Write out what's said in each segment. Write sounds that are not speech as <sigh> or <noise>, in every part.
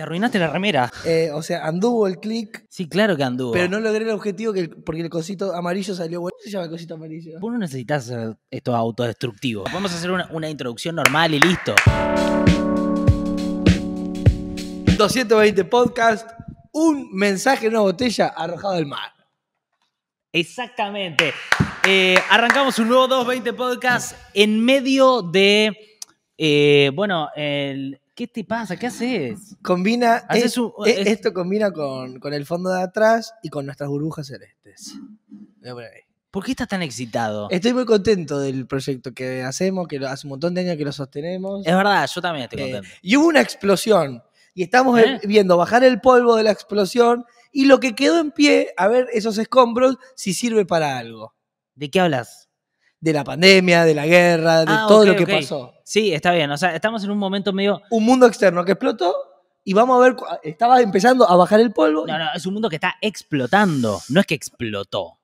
arruinaste la remera. Eh, o sea, anduvo el click. Sí, claro que anduvo. Pero no logré el objetivo que porque el cosito amarillo salió bueno. ¿Cómo se llama el cosito amarillo? Vos no necesitas hacer esto Vamos a hacer una, introducción normal y listo. 220 podcast, un mensaje en una botella arrojado al mar. Exactamente. Eh, arrancamos un nuevo 220 podcast en medio de, eh, bueno, el- ¿Qué te pasa? ¿Qué haces? Combina. Eh, esto combina con, el fondo de atrás y con nuestras burbujas celestes. ¿Por qué estás tan excitado? Estoy muy contento del proyecto que hacemos, que hace un montón de años que lo sostenemos. Es verdad, yo también estoy eh, contento. y hubo una explosión. Y estamos eh, viendo bajar el polvo de la explosión y lo que quedó en pie, a ver esos escombros, si sirve para algo. ¿De qué hablas? de la pandemia, de la guerra, de ah, todo lo que pasó. Sí, está bien. O sea, estamos en un momento medio. Un mundo externo que explotó y vamos a ver. Estaba empezando a bajar el polvo. No, no, es un mundo que está explotando. No es que explotó.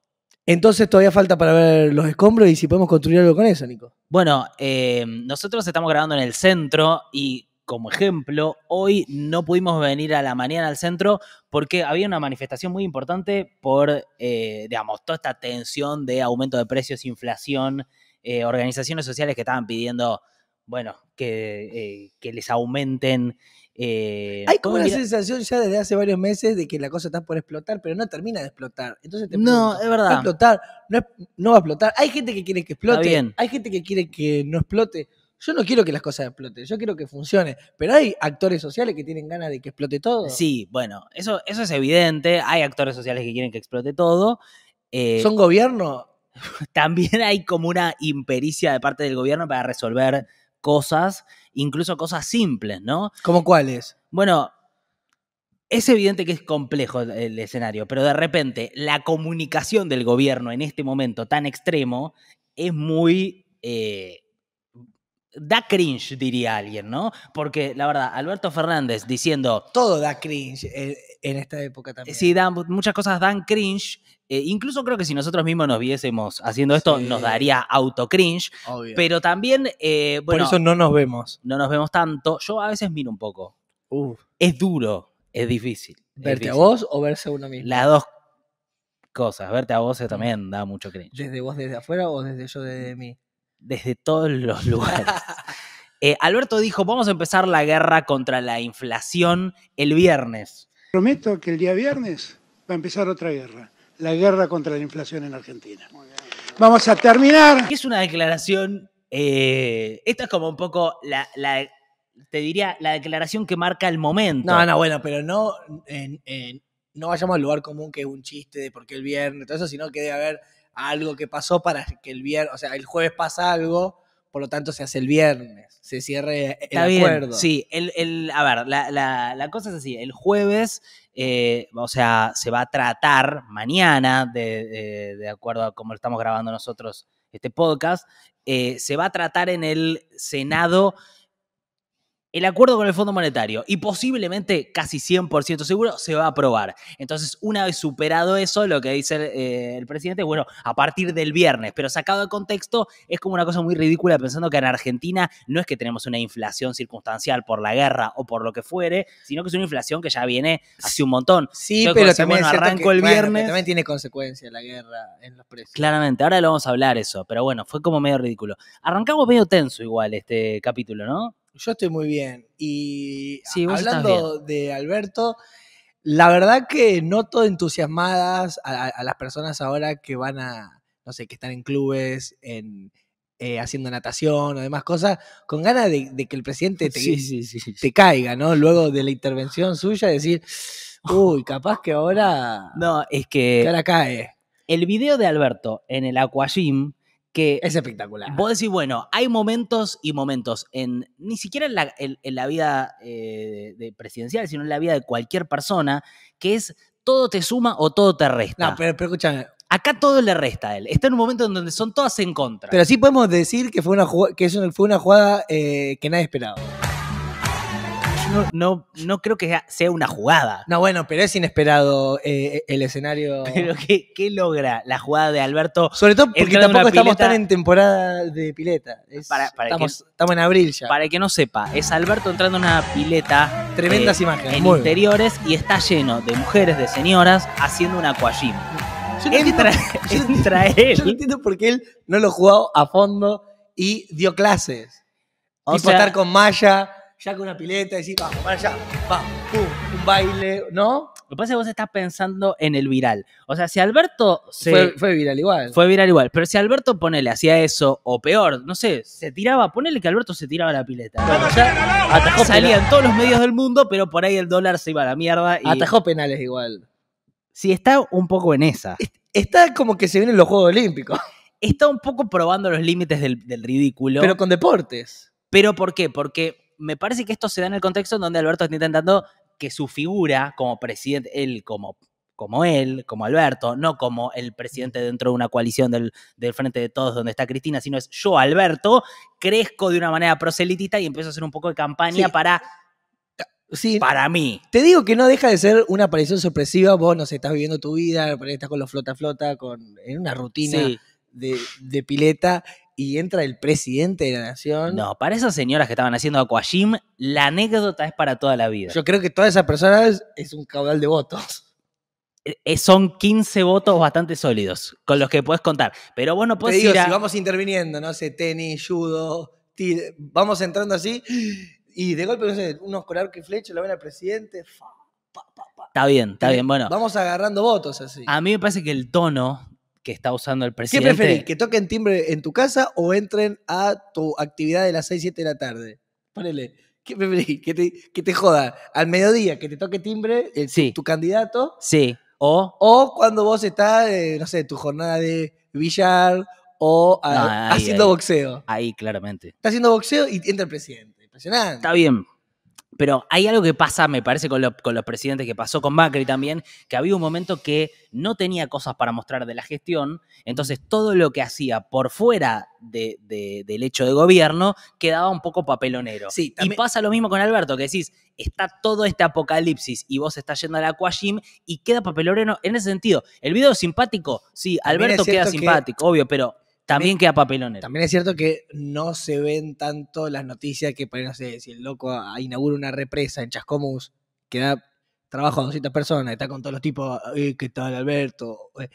Entonces todavía falta para ver los escombros y si podemos construir algo con eso, Nico. Bueno, eh, nosotros estamos grabando en el centro y como ejemplo, hoy no pudimos venir a la mañana al centro porque había una manifestación muy importante por, eh, digamos, toda esta tensión de aumento de precios, inflación, eh, organizaciones sociales que estaban pidiendo, bueno, que, eh, les aumenten. Hay como una sensación ya desde hace varios meses de que la cosa está por explotar, pero no termina de explotar. Entonces no, es verdad. Va explotar, no, va a explotar. Hay gente que quiere que explote, hay gente que quiere que no explote. Yo no quiero que las cosas exploten, yo quiero que funcione. Pero hay actores sociales que tienen ganas de que explote todo. Sí, bueno, eso, eso es evidente. Hay actores sociales que quieren que explote todo. Eh, ¿Son gobierno? <laughs> También hay como una impericia de parte del gobierno para resolver cosas, incluso cosas simples, ¿no? ¿Cómo cuáles? Bueno, es evidente que es complejo el escenario, pero de repente la comunicación del gobierno en este momento tan extremo es muy eh, da cringe, diría alguien, ¿no? Porque la verdad, Alberto Fernández diciendo... Todo da cringe eh, en, esta época también. Sí, muchas cosas dan cringe. Eh, incluso creo que si nosotros mismos nos viésemos haciendo esto, nos daría auto cringe. Pero también... Eh, Por eso no nos vemos. No nos vemos tanto. Yo a veces miro un poco. Es duro, es difícil. ¿Verte a vos o verse a uno mismo? Las dos cosas. Verte a vos también da mucho cringe. ¿Desde vos desde afuera o desde yo desde mí? desde todos los lugares. <laughs> Eh, Alberto dijo, vamos a empezar la guerra contra la inflación el viernes. Prometo que el día viernes va a empezar otra guerra, la guerra contra la inflación en Argentina. Vamos a terminar. Es una declaración, eh, esta es como un poco la, te diría, la declaración que marca el momento. No, no, bueno, pero no, no vayamos al lugar común que es un chiste de por qué el viernes, todo eso, sino que debe haber algo que pasó para que el viernes, o sea, el jueves pasa algo, por lo tanto se hace el viernes, se cierre el acuerdo. Sí, el, a ver, la, cosa es así, el jueves, eh, o sea, se va a tratar mañana, de, acuerdo a cómo estamos grabando nosotros este podcast, eh, se va a tratar en el Senado el acuerdo con el Fondo Monetario y posiblemente casi 100% seguro se va a aprobar. Entonces, una vez superado eso, lo que dice eh, el, presidente, bueno, a partir del viernes, pero sacado de contexto, es como una cosa muy ridícula pensando que en Argentina no es que tenemos una inflación circunstancial por la guerra o por lo que fuere, sino que es una inflación que ya viene hace un montón. Sí, pero también bueno, el viernes. también tiene consecuencias la guerra en los precios. Claramente, ahora lo vamos a hablar eso, pero bueno, fue como medio ridículo. Arrancamos medio tenso igual este capítulo, ¿no? Yo estoy muy bien. Y hablando de Alberto, la verdad que noto entusiasmadas a, las personas ahora que van a, no sé, que están en clubes, en, eh, haciendo natación o demás cosas, con ganas de, que el presidente <laughs> te, caiga, ¿no? Luego de la intervención suya, decir, uy, capaz que ahora. No, es que. Que ahora cae. El video de Alberto en el Aquajim. Es espectacular. Vos decir, bueno, hay momentos y momentos, en, ni siquiera en la, la vida eh, de presidencial, sino en la vida de cualquier persona, que es todo te suma o todo te resta. No, pero, pero escúchame, Acá todo le resta a él. Está en un momento en donde son todas en contra. Pero sí podemos decir que fue una, que fue una jugada eh, que nadie esperaba no, no, creo que sea una jugada. No, bueno, pero es inesperado eh, eh, el escenario. <laughs> Pero ¿qué, logra la jugada de Alberto? Sobre todo porque tampoco estamos tan en temporada de pileta. estamos, en abril ya. Para que no sepa, es Alberto entrando en una pileta. Tremendas eh, imágenes. En interiores y está lleno de mujeres, de señoras, haciendo una aquagym. Yo no entra, <laughs> él. Yo no entiendo por qué él no lo jugó a fondo y dio clases. O tipo estar con Maya, ya con una pileta, y decís, vamos, para allá, vamos, pum, un baile, ¿no? Lo que pasa es que vos estás pensando en el viral. O sea, si Alberto se, fue, viral igual. Fue viral igual. Pero si Alberto ponele hacía eso, o peor, no sé, se tiraba, ponele que Alberto se tiraba la pileta. Bueno, ya, en todos los medios del mundo, pero por ahí el dólar se iba a la mierda. Atajó penales igual. Sí, está un poco en esa. Está como que se vienen los Juegos Olímpicos. Está un poco probando los límites del ridículo. Pero con deportes. ¿Pero por qué? Porque me parece que esto se da en el contexto en donde Alberto está intentando que su figura como presidente, él como, él, como Alberto, no como el presidente dentro de una coalición del, Frente de Todos donde está Cristina, sino es yo, Alberto, crezco de una manera proselitista y empiezo a hacer un poco de campaña para Sí, para mí. Te digo que no deja de ser una aparición sorpresiva. Vos, no sé, estás viviendo tu vida, estás con los flota-flota, con, en una rutina de, de, pileta y entra el presidente de la nación. No, para esas señoras que estaban haciendo aquajim, la anécdota es para toda la vida. Yo creo que todas esas personas es un caudal de votos. Eh, eh, son 15 votos bastante sólidos con los que puedes contar. Pero bueno, puedes Te digo, si vamos interviniendo, no sé, tenis, judo, vamos entrando así y de golpe, no sé, unos con que y flecha ven al presidente. Está bien, está bien, bueno. Vamos agarrando votos así. A mí me parece que el tono que está usando el presidente. ¿Qué preferís? ¿Que toquen timbre en tu casa o entren a tu actividad de las 6, 7 de la tarde? Ponele. ¿Qué preferís? ¿Que te, que joda al mediodía, que te toque timbre eh, tu, candidato. Sí. O, o cuando vos estás, eh, no sé, tu jornada de billar o ah, haciendo boxeo. Ahí, claramente. Está haciendo boxeo y entra el presidente. Impresionante. Está bien, pero hay algo que pasa, me parece, con, los presidentes, que pasó con Macri también, que había un momento que no tenía cosas para mostrar de la gestión, entonces todo lo que hacía por fuera de, del hecho de gobierno quedaba un poco papelonero. Sí, Y pasa lo mismo con Alberto, que decís, está todo este apocalipsis y vos estás yendo al Aquajim y queda papelonero en ese sentido. ¿El video simpático? Sí, Alberto queda simpático, obvio, pero también queda papelones También es cierto que no se ven tanto las noticias que, por no sé, si el loco inaugura una represa en Chascomús, que da trabajo a 200 personas, está con todos los tipos, ¿qué tal Alberto? Eh,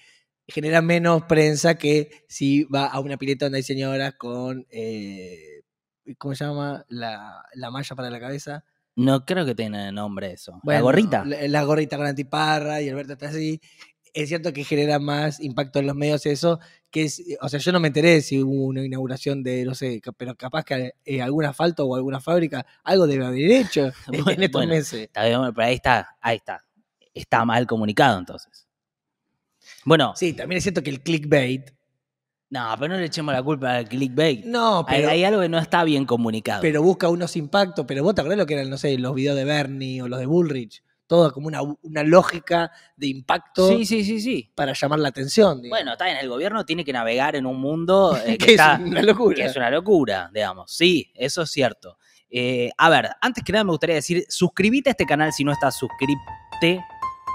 genera menos prensa que si va a una pileta donde hay señoras con, eh, ¿cómo se llama? La, la malla para la cabeza. No creo que tenga nombre eso. la gorrita. la, gorrita con antiparra y Alberto está así. Es cierto que genera más impacto en los medios eso que eh, o sea, yo no me enteré si hubo una inauguración de, no sé, pero capaz que eh, eh, algún asfalto o alguna fábrica, algo debe haber hecho <laughs> en estos meses. Está pero ahí está, ahí está. Está mal comunicado entonces. Bueno. Sí, también es cierto que el clickbait. No, pero no le echemos la culpa al clickbait. No, pero. Hay, algo que no está bien comunicado. Pero busca unos impactos. Pero vos te acordás lo que eran, no sé, los videos de Bernie o los de Bullrich todo como una, lógica de impacto sí, sí, sí, sí. para llamar la atención. Bueno, está bien, el gobierno tiene que navegar en un mundo eh, <laughs> que, es una locura. que es una locura, digamos. Sí, eso es cierto. Eh, a ver, antes que nada me gustaría decir, suscríbete a este canal si no estás suscripte.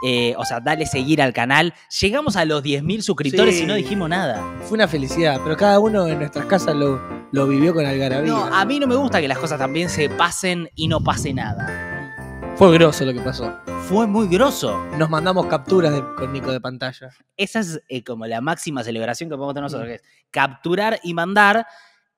Eh, o sea, dale seguir al canal. Llegamos a los 10.000 suscriptores y no dijimos nada. Fue una felicidad, pero cada uno en nuestras casas lo, lo vivió con algarabía. No, a mí no me gusta que las cosas también se pasen y no pase nada. Fue groso lo que pasó. Fue muy groso. Nos mandamos capturas de- con Nico de pantalla. Esa es eh, como la máxima celebración que podemos tener nosotros, capturar y mandar.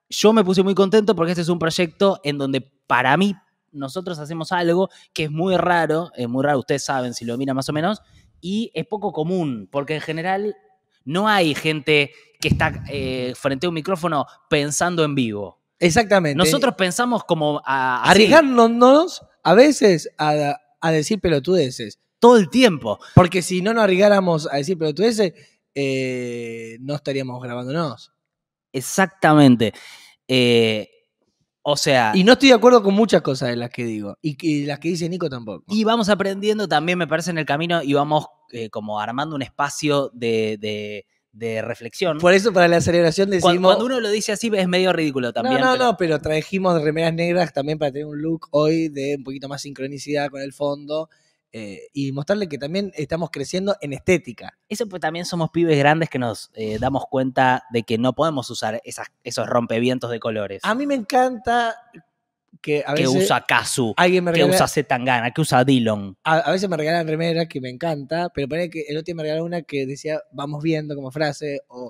Yo me puse muy contento porque este es un proyecto en donde para mí nosotros hacemos algo que es muy raro, es muy raro, ustedes saben si lo miran más o menos, y es poco común, porque en general no hay gente que está eh, frente a un micrófono pensando en vivo. Exactamente. Nosotros pensamos como a- así. arriesgándonos a veces a, decir pelotudeces. Todo el tiempo. Porque si no nos arriesgáramos a decir pelotudeces, eh, no estaríamos grabándonos. Exactamente. Eh, o sea. Y no estoy de acuerdo con muchas cosas de las que digo. Y, las que dice Nico tampoco. Y vamos aprendiendo también, me parece, en el camino y vamos eh, como armando un espacio de de reflexión. Por eso para la celebración decimos... Cuando, uno lo dice así es medio ridículo también. No, no, no, pero trajimos remeras negras también para tener un look hoy de un poquito más sincronicidad con el fondo. Eh, y mostrarle que también estamos creciendo en estética. Eso pues también somos pibes grandes que nos eh, damos cuenta de que no podemos usar esas, esos rompevientos de colores. A mí me encanta que usa Kazu, alguien que usa Zetangana, que usa Dillon. A, veces me regalan remeras que me encanta, pero parece que el otro día me regaló una que decía vamos viendo como frase, o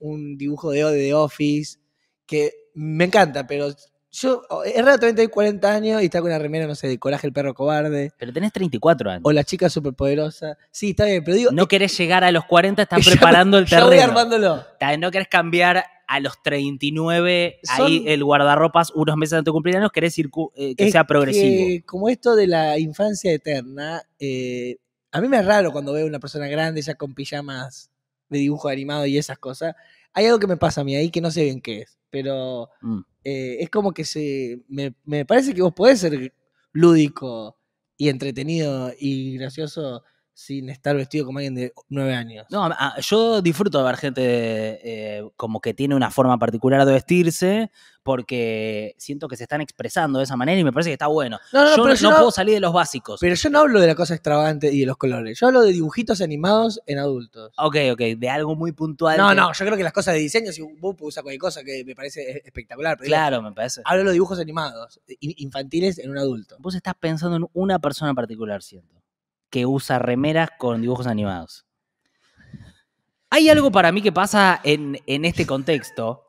un dibujo de, Ode de Office, que me encanta, pero yo, es raro también tengo 40 años y está con una remera, no sé, de Coraje el Perro Cobarde. Pero tenés 34 años. O la chica superpoderosa. Sí, está bien, pero digo... No eh, querés llegar a los 40, están <laughs> preparando el terreno. Ya voy armándolo. No querés cambiar a los 39, ahí el guardarropas, unos meses antes de cumplir años, querés eh, que sea progresivo. como esto de la infancia eterna, eh, a mí me es raro cuando veo a una persona grande ya con pijamas de dibujo animado y esas cosas. Hay algo que me pasa a mí ahí que no sé bien qué es, pero mm. eh, es como que se, me, me parece que vos podés ser lúdico y entretenido y gracioso sin estar vestido como alguien de nueve años. No, yo disfruto de ver gente eh, como que tiene una forma particular de vestirse porque siento que se están expresando de esa manera y me parece que está bueno. No, no, yo, no, puedo salir de los básicos. Pero yo no hablo de la cosa extravagante y de los colores. Yo hablo de dibujitos animados en adultos. Ok, ok, de algo muy puntual. No, no, yo creo que las cosas de diseño, si vos usas cualquier cosa que me parece e, espectacular. claro, me parece. Hablo de dibujos animados, infantiles en un adulto. Vos estás pensando en una persona particular, siento que usa remeras con dibujos animados. Hay algo para mí que pasa en, este contexto,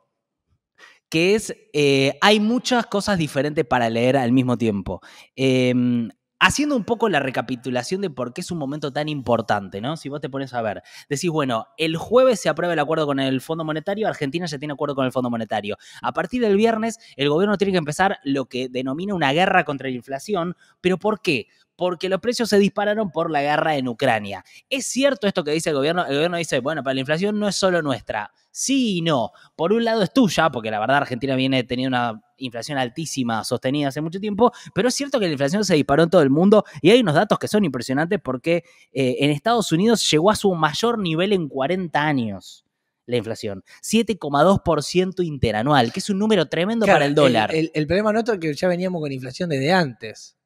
que es, eh, hay muchas cosas diferentes para leer al mismo tiempo. Em, haciendo un poco la recapitulación de por qué es un momento tan importante, ¿no? Si vos te pones a ver, decís, bueno, el jueves se aprueba el acuerdo con el Fondo Monetario, Argentina ya tiene acuerdo con el Fondo Monetario. A partir del viernes, el gobierno tiene que empezar lo que denomina una guerra contra la inflación, pero ¿por qué? porque los precios se dispararon por la guerra en Ucrania. ¿Es cierto esto que dice el gobierno? El gobierno dice, bueno, para la inflación no es solo nuestra. Sí y no. Por un lado es tuya, porque la verdad Argentina viene teniendo una inflación altísima sostenida hace mucho tiempo, pero es cierto que la inflación se disparó en todo el mundo y hay unos datos que son impresionantes porque eh, en Estados Unidos llegó a su mayor nivel en 40 años la inflación. 7,2% interanual, que es un número tremendo para el dólar. El, el problema nuestro es que ya veníamos con inflación desde antes.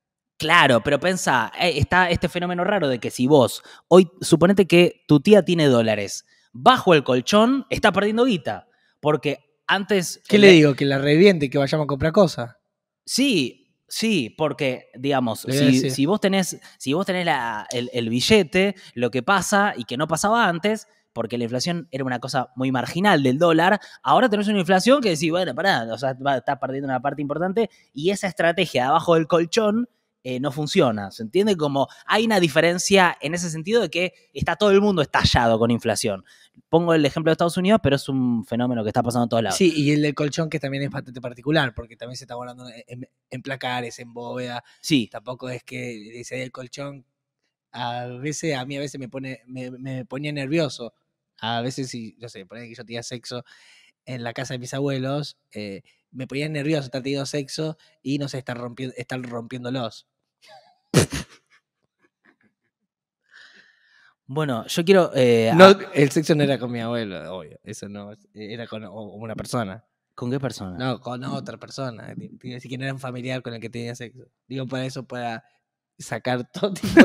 Claro, pero pensá, eh, está este fenómeno raro de que si vos, hoy suponete que tu tía tiene dólares, bajo el colchón está perdiendo guita, porque antes... ¿Qué le, digo? Que la reviente, que vayamos a comprar cosas. Sí, sí, porque, digamos, si, vos tenés, si vos tenés el, billete, lo que pasa y que no pasaba antes, porque la inflación era una cosa muy marginal del dólar. Ahora tenés una inflación que decís, bueno, pará, o sea, está perdiendo una parte importante y esa estrategia de abajo del colchón eh, no funciona. ¿Se entiende? Como hay una diferencia en ese sentido de que está todo el mundo estallado con inflación. Pongo el ejemplo de Estados Unidos, pero es un fenómeno que está pasando en todos lados. Sí, y el del colchón que también es bastante particular, porque también se está volando en, placares, en bóveda. Sí. Tampoco es que el colchón a veces, a mí a veces me pone, me, me ponía nervioso. A veces, si, no sé, por que yo tenía sexo en la casa de mis abuelos, eh, me ponía nervioso estar teniendo sexo y no sé, rompiendo, estar rompiéndolos. Bueno, yo quiero. Eh, no, el sexo no era con mi abuelo, obvio. Eso no. Era con una persona. ¿Con qué persona? No, con otra persona. Si que no era un familiar con el que tenía sexo. Digo, para eso, para sacar <laughs> todo tipo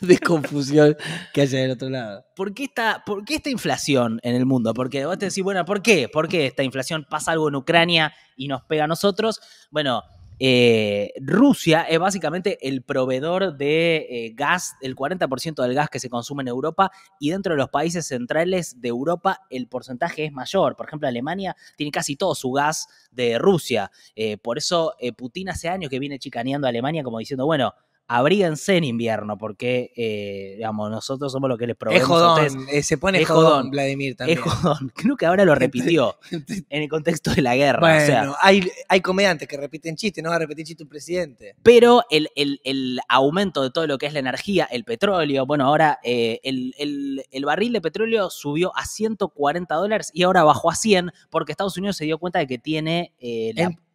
de, confusión que haya del otro lado. ¿Por qué, esta, ¿Por qué esta inflación en el mundo? Porque vos te decís, bueno, ¿por qué? ¿Por qué esta inflación pasa algo en Ucrania y nos pega a nosotros? Bueno, eh, Rusia es básicamente el proveedor de eh, gas, el 40% del gas que se consume en Europa y dentro de los países centrales de Europa el porcentaje es mayor. Por ejemplo, Alemania tiene casi todo su gas de Rusia. Eh, por eso eh, Putin hace años que viene chicaneando a Alemania como diciendo, bueno, abríganse en invierno, porque eh, digamos, nosotros somos lo que les proveemos. Es eh, se pone jodón, Vladimir también. Es jodón, <laughs> creo que ahora lo <laughs> repitió <laughs> en el contexto de la guerra. hay, comediantes que repiten chistes, no va a repetir chiste un presidente. Pero el, aumento de todo lo que es la energía, el petróleo, bueno, ahora eh, el, barril de petróleo subió a 140 dólares y ahora bajó a 100 porque Estados Unidos se dio cuenta de que tiene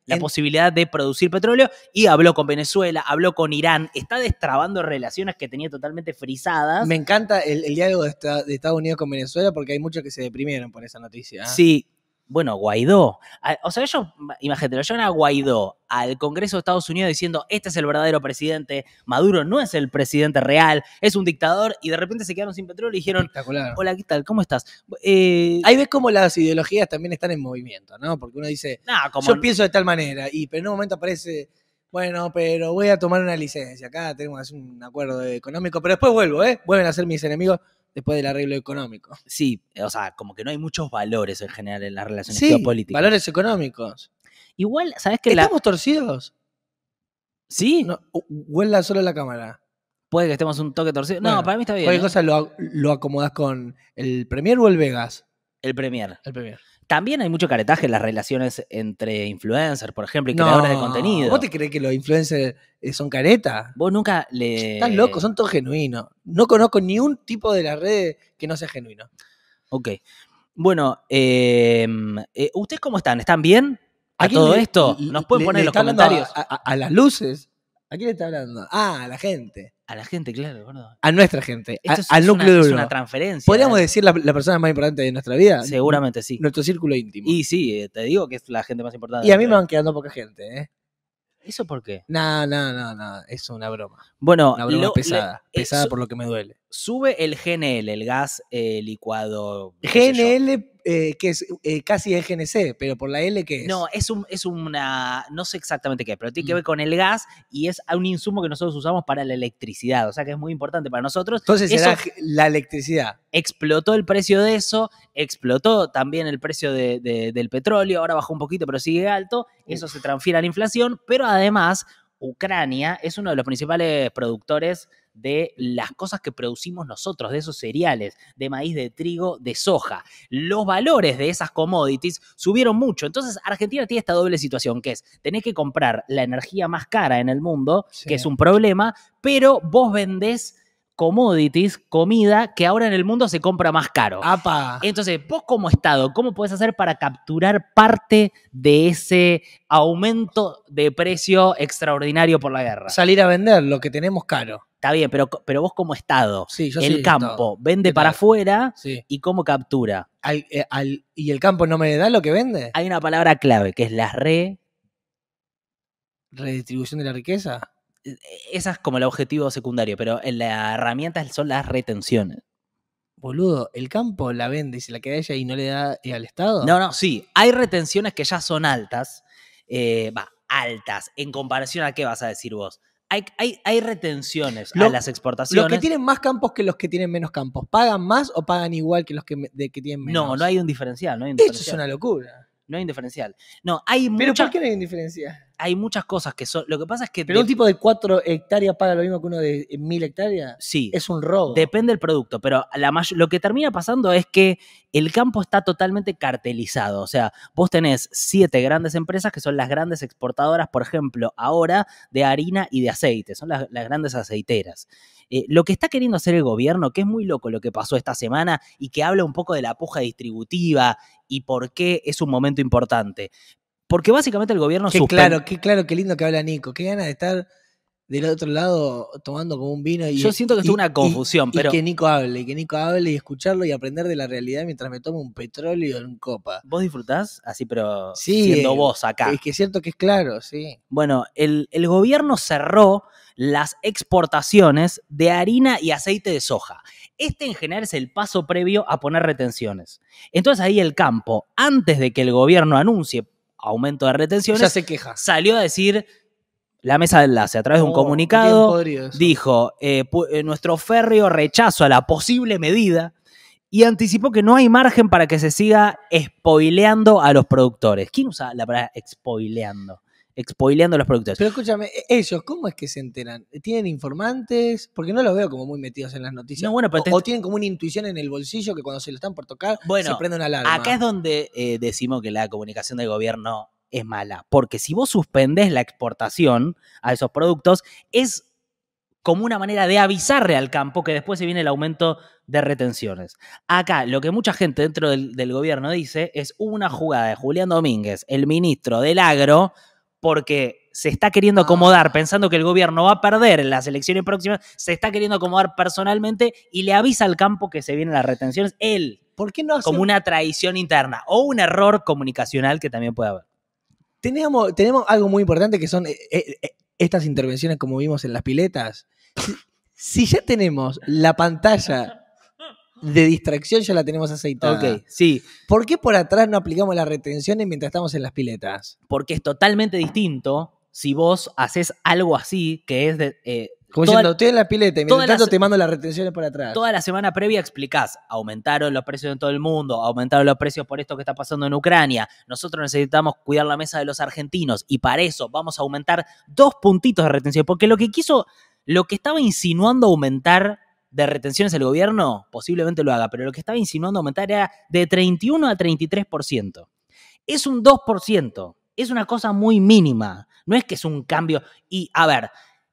la posibilidad de producir petróleo y habló con Venezuela, habló con Irán, está destrabando relaciones que tenía totalmente frisadas. Me encanta el, diálogo de, Estados Unidos con Venezuela porque hay muchos que se deprimieron por esa noticia. ¿eh? Sí, bueno, Guaidó. Ah, o sea, ellos, imagínate, lo llevan a Guaidó al Congreso de Estados Unidos diciendo, este es el verdadero presidente, Maduro no es el presidente real, es un dictador, y de repente se quedaron sin petróleo y dijeron, hola, ¿qué tal? ¿Cómo estás? Eh, Ahí ves cómo las ideologías también están en movimiento, ¿no? Porque uno dice, yo pienso de tal manera, y pero en un momento aparece... Bueno, pero voy a tomar una licencia. Acá tenemos un acuerdo económico, pero después vuelvo, ¿eh? Vuelven a ser mis enemigos después del arreglo económico. Sí, eh, o sea, como que no hay muchos valores en general en las relaciones sí, valores económicos. Igual, ¿sabes qué? ¿Estamos torcidos? ¿Sí? No, huela solo la cámara. Puede que estemos un toque torcido. no, para mí está bien. ¿eh? cosa lo, lo con el Premier o el Vegas. El Premier. El Premier. También hay mucho caretaje en las relaciones entre influencers, por ejemplo, y creadores de contenido. ¿Vos te crees que los influencers eh, son caretas? Vos nunca le. Están locos, son todos genuinos. No conozco ni un tipo de la red que no sea genuino. Ok. Bueno, em, eh, ¿ustedes cómo están? ¿Están bien? ¿A, todo esto? ¿Nos pueden poner en los comentarios? a las luces. ¿A quién le está hablando? Ah, a la gente. A la gente, claro, ¿verdad? A nuestra gente, es al una, núcleo Es una transferencia. ¿Podríamos eh. decir la, persona más importante de nuestra vida? Seguramente sí. Nuestro círculo íntimo. Y sí, eh, te digo que es la gente más importante. Y a mí me van quedando poca gente, ¿eh? ¿Eso por qué? No, no, no, no. Es una broma. Bueno, una broma pesada. pesada por lo que me duele sube el GNL, el gas licuado. GNL, eh, que es eh, casi el GNC, pero por la L, ¿qué es? No, es, un, es una. No sé exactamente qué, pero tiene que mm. ver con el gas y es un insumo que nosotros usamos para la electricidad, o sea que es muy importante para nosotros. Entonces la electricidad. Explotó el precio de eso, explotó también el precio del petróleo, ahora bajó un poquito, pero sigue alto, mm. eso se transfiere a la inflación, pero además. Ucrania es uno de los principales productores de las cosas que producimos nosotros, de esos cereales, de maíz, de trigo, de soja. Los valores de esas commodities subieron mucho. Entonces, Argentina tiene esta doble situación, que es, tenés que comprar la energía más cara en el mundo, que es un problema, pero vos vendés commodities, comida, que ahora en el mundo se compra más caro. ¡Apa! Entonces, vos como Estado, ¿cómo podés hacer para capturar parte de ese aumento de precio extraordinario por la guerra? Salir a vender lo que tenemos caro. Está bien, pero, pero vos como Estado, el campo vende para afuera y cómo captura. Eh, ¿Y el campo no me da lo que vende? Hay una palabra clave que es la re... ¿Redistribución de la riqueza? E, esa es como el objetivo secundario, pero la herramienta son las retenciones. Boludo, el campo la vende y se la queda ella y no le da eh, al Estado. No, no, sí. Hay retenciones que ya son altas. Eh, va, altas. En comparación a qué vas a decir vos. Hay, hay, hay retenciones a las exportaciones. Los que tienen más campos que los que tienen menos campos. ¿Pagan más o pagan igual que los que, tienen menos? No, no hay un diferencial. No hay un diferencial. Eso es una locura. No hay un diferencial. No, hay ¿Pero por qué no hay un hay muchas cosas que son. Lo que pasa es que. Pero un tipo de cuatro hectáreas paga lo mismo que uno de eh, mil hectáreas. Sí. Es un robo. Depende del producto, pero la lo que termina pasando es que el campo está totalmente cartelizado. O sea, vos tenés siete grandes empresas que son las grandes exportadoras, por ejemplo, ahora de harina y de aceite. Son las, grandes aceiteras. Eh, lo que está queriendo hacer el gobierno, que es muy loco lo que pasó esta semana y que habla un poco de la puja distributiva y por qué es un momento importante. Porque básicamente el gobierno qué Claro, qué claro, qué lindo que habla Nico. Qué ganas de estar del otro lado tomando como un vino. Y, Yo siento que es una confusión, pero. Y que Nico hable, y que Nico hable y escucharlo y aprender de la realidad mientras me tomo un petróleo en copa. ¿Vos disfrutás? Así, pero siendo vos acá. Es que es cierto que es claro, sí. Bueno, el, el gobierno cerró las exportaciones de harina y aceite de soja. Este en general es el paso previo a poner retenciones. Entonces ahí el campo, antes de que el gobierno anuncie aumento de retenciones. Ya se queja. Salió a decir la mesa de enlace a través de un oh, comunicado. Dijo eh, eh, nuestro férreo rechazo a la posible medida y anticipó que no hay margen para que se siga spoileando a los productores. ¿Quién usa la palabra spoileando? expoileando los productos. Pero escúchame, e-, ellos, ¿cómo es que se enteran? ¿Tienen informantes? Porque no los veo como muy metidos en las noticias. o, tienen como una intuición en el bolsillo que cuando se lo están por tocar bueno, se prende una alarma. Acá es donde eh, decimos que la comunicación del gobierno es mala. Porque si vos suspendés la exportación a esos productos, es como una manera de avisarle al campo que después se viene el aumento de retenciones. Acá, lo que mucha gente dentro del, del gobierno dice es una jugada de Julián Domínguez, el ministro del agro, porque se está queriendo acomodar, ah. pensando que el gobierno va a perder en las elecciones próximas, se está queriendo acomodar personalmente y le avisa al campo que se vienen las retenciones, él, ¿Por qué no hace... como una traición interna o un error comunicacional que también puede haber. Tenemos, tenemos algo muy importante que son eh, eh, eh, estas intervenciones como vimos en las piletas. si ya tenemos la pantalla de distracción ya la tenemos aceitada. Ok, sí. ¿Por qué por atrás no aplicamos las retenciones mientras estamos en las piletas? Porque es totalmente distinto si vos haces algo así, que es de. Eh, como estoy en la pileta y mientras tanto te mando las retenciones por atrás. Toda la semana previa explicás, aumentaron los precios en todo el mundo, aumentaron los precios por esto que está pasando en Ucrania, nosotros necesitamos cuidar la mesa de los argentinos y para eso vamos a aumentar dos puntitos de retención, porque lo que quiso, lo que estaba insinuando aumentar de retenciones el gobierno, posiblemente lo haga, pero lo que estaba insinuando aumentar era de 31 a 33%. Es un 2%, es una cosa muy mínima, no es que es un cambio. Y a ver,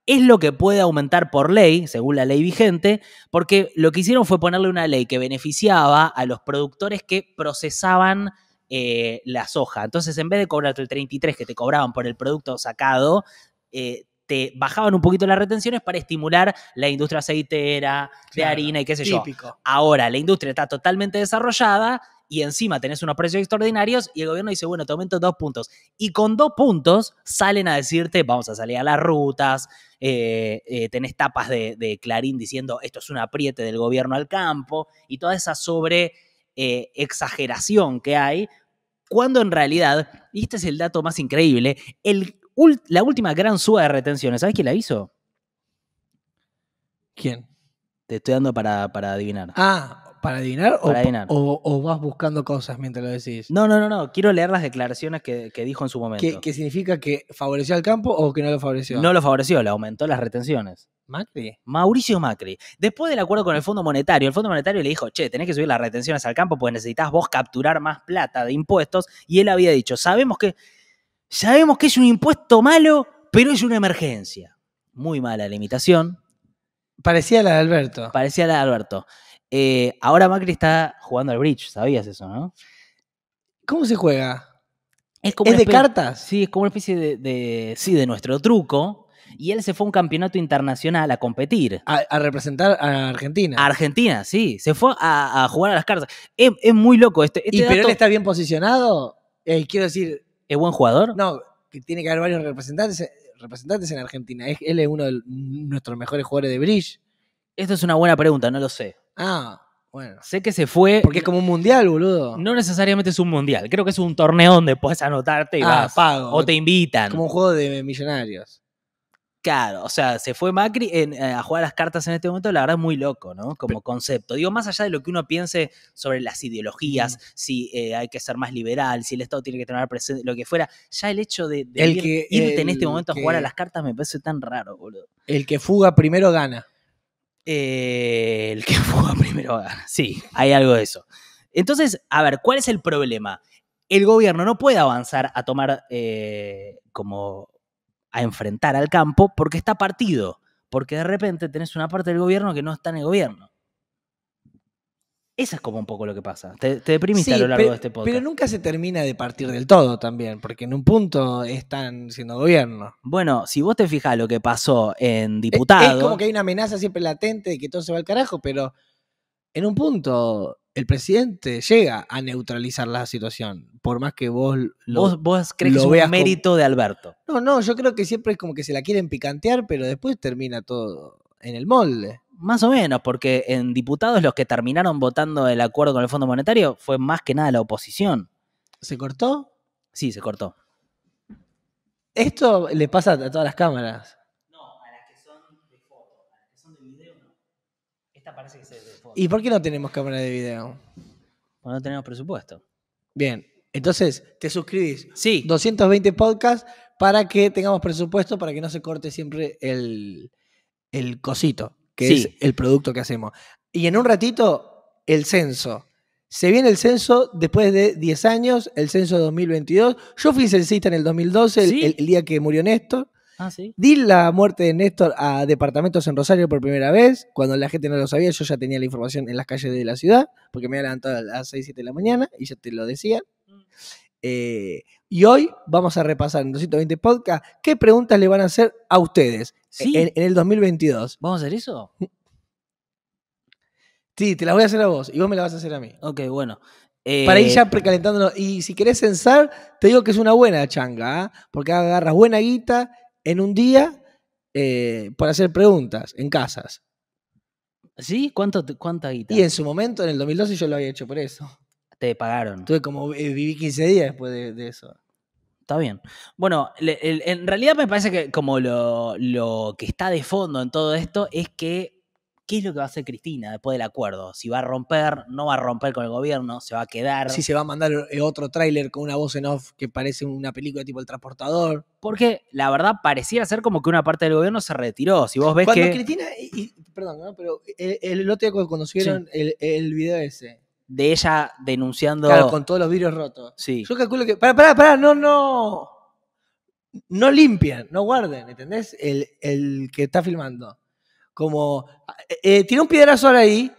es lo que puede aumentar por ley, según la ley vigente, porque lo que hicieron fue ponerle una ley que beneficiaba a los productores que procesaban eh, la soja. Entonces, en vez de cobrarte el 33 que te cobraban por el producto sacado, te... Eh, te bajaban un poquito las retenciones para estimular la industria aceitera, de harina y qué sé típico. yo. Ahora la industria está totalmente desarrollada y encima tenés unos precios extraordinarios y el gobierno dice, bueno, te aumento dos puntos. Y con dos puntos salen a decirte, vamos a salir a las rutas, eh, eh, tenés tapas de, Clarín diciendo, esto es un apriete del gobierno al campo y toda esa sobre eh, exageración que hay, cuando en realidad, y este es el dato más increíble, el la última gran suba de retenciones, ¿sabes quién la hizo? ¿Quién? Te estoy dando para, para adivinar. Ah, ¿para adivinar? o, vas buscando cosas mientras lo decís? No, no, no, no. Quiero leer las declaraciones que, dijo en su momento. ¿Qué, ¿Qué, significa que favoreció al campo o que no lo favoreció? No lo favoreció, le aumentó las retenciones. ¿Macri? Mauricio Macri. Después del acuerdo con el Fondo Monetario, el Fondo Monetario le dijo, che, tenés que subir las retenciones al campo porque necesitas vos capturar más plata de impuestos. Y él había dicho, sabemos que Sabemos que es un impuesto malo, pero es una emergencia. Muy mala la imitación. Parecía la de Alberto. Parecía la de Alberto. Eh, ahora Macri está jugando al bridge, sabías eso, ¿no? ¿Cómo se juega? ¿Es, de cartas? Sí, es como una especie de, Sí, de nuestro truco. Y él se fue a un campeonato internacional a competir. A, representar a Argentina. A Argentina, sí. Se fue a, jugar a las cartas. Es, muy loco. Este, este ¿Y pero él está bien posicionado? Eh, quiero decir, ¿Es buen jugador? No, que tiene que haber varios representantes, eh, representantes en Argentina. él es uno de nuestros mejores jugadores de bridge. Esto es una buena pregunta, no lo sé. Ah, bueno. Sé que se fue. Porque es como un mundial, boludo. No necesariamente es un mundial. Creo que es un torneo donde puedes anotarte y ah, vas. pago. O te invitan. Como un juego de millonarios. Claro, o sea, se fue Macri eh, a jugar las cartas en este momento, la verdad es muy loco, ¿no? Como concepto. Digo, más allá de lo que uno piense sobre las ideologías, si eh, hay que ser más liberal, si el Estado tiene que tener presente, lo que fuera, ya el hecho de, que, irte en este momento a jugar a las cartas me parece tan raro, boludo. El que fuga primero gana. Eh, el que <laughs> fuga primero gana, sí, hay algo de eso. Entonces, a ver, ¿cuál es el problema? El gobierno no puede avanzar a tomar como a enfrentar al campo porque está partido, porque de repente tenés una parte del gobierno que no está en el gobierno. Eso es como un poco lo que pasa. Te, deprimiste a lo largo de este podcast. Pero nunca se termina de partir del todo también, porque en un punto están siendo gobierno. Bueno, si vos te fijas lo que pasó en diputado. es, como que hay una amenaza siempre latente de que todo se va al carajo, pero en un punto el presidente llega a neutralizar la situación, por más que vos lo ¿Vos, vos crees que es un mérito de Alberto? No, no, yo creo que siempre es como que se la quieren picantear, pero después termina todo en el molde. Más o menos, porque en diputados los que terminaron votando el acuerdo con el Fondo Monetario fue más que nada la oposición. ¿Se cortó? Sí, se cortó. Esto le pasa a todas las cámaras. No, a las que son de foto, a las que son de video no. Esta parece que se ¿Y por qué no tenemos cámara de video? Porque no tenemos presupuesto. Bien, entonces te suscribís. Sí. 220 podcasts para que tengamos presupuesto, para que no se corte siempre el, cosito, que es el producto que hacemos. Y en un ratito, el censo. Se viene el censo después de 10 años, el censo de 2022. Yo fui censista en el 2012, el, el, día que murió Néstor. Ah, ¿sí? Di la muerte de Néstor a departamentos en Rosario por primera vez. Cuando la gente no lo sabía, yo ya tenía la información en las calles de la ciudad, porque me había levantado a las 6, 7 de la mañana y ya te lo decían. Mm. Eh, y hoy vamos a repasar en 220 Podcast qué preguntas le van a hacer a ustedes ¿Sí? en, el 2022. ¿Vamos a hacer eso? Sí, te las voy a hacer a vos y vos me las vas a hacer a mí. Ok, bueno. Para ir ya eh, precalentándonos. Y si querés censar, te digo que es una buena changa, ¿ah? porque agarras buena guita en un día eh, por para hacer preguntas en casas. ¿Sí? ¿Cuánto, ¿Cuánta guita? Y en su momento, en el 2012, yo lo había hecho por eso. Te pagaron. Tuve como, eh, viví 15 días después de, eso. Está bien. Bueno, en realidad me parece que como lo, lo que está de fondo en todo esto es que ¿Qué es lo que va a hacer Cristina después del acuerdo? Si va a romper, no va a romper con el gobierno, se va a quedar. Si se va a mandar eh, otro tráiler con una voz en off que parece una película tipo El Transportador. Porque la verdad pareciera ser como que una parte del gobierno se retiró. Si vos ves cuando Cristina. perdón, pero eh, el, lote otro día cuando conocieron el, video ese de ella denunciando. Claro, con todos los vidrios rotos. Sí. Yo calculo que. Pará, pará, pará, no, no. No limpian, no guarden, ¿entendés? El, el que está filmando como, eh, eh, tiene un piedrazo ahora ahí,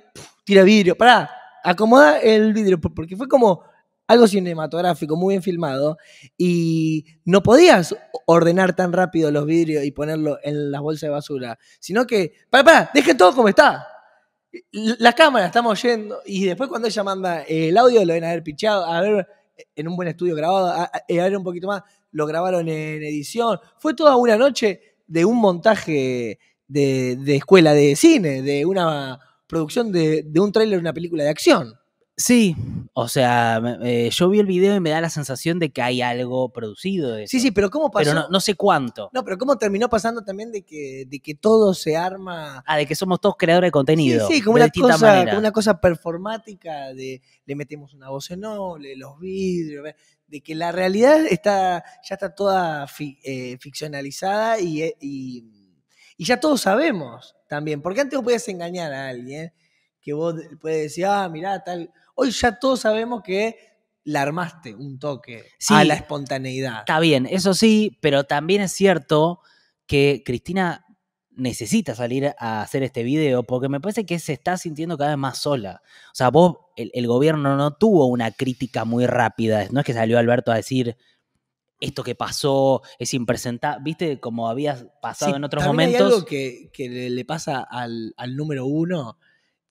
tira vidrio, pará, acomoda el vidrio, porque fue como algo cinematográfico, muy bien filmado, y no podías ordenar tan rápido los vidrios y ponerlo en las bolsas de basura, sino que, pará, pará, dejen todo como está. La cámaras, estamos yendo, y después cuando ella manda eh, el audio, lo deben haber pichado, a ver, en un buen estudio grabado, a ver un poquito más, lo grabaron en edición, fue toda una noche de un montaje de, de escuela de cine, de una producción de, un tráiler de una película de acción. Sí, o sea, eh, yo vi el video y me da la sensación de que hay algo producido. sí, sí, pero ¿cómo pasó? Pero no, no, sé cuánto. No, pero ¿cómo terminó pasando también de que, de que todo se arma? Ah, de que somos todos creadores de contenido. Sí, como, una cosa, una cosa performática de le metemos una voz en noble, los vidrios, de que la realidad está ya está toda eh, ficcionalizada y eh, y ya todos sabemos también, porque antes vos podías engañar a alguien, que vos puedes decir, ah, mirá, tal. Hoy ya todos sabemos que la armaste un toque a la espontaneidad. Está bien, eso sí, pero también es cierto que Cristina necesita salir a hacer este video porque me parece que se está sintiendo cada vez más sola. O sea, vos, el gobierno no tuvo una crítica muy rápida, no es que salió Alberto a decir, esto que pasó es impresentable, viste, como había pasado en otros momentos. Hay algo que, le, pasa al número uno,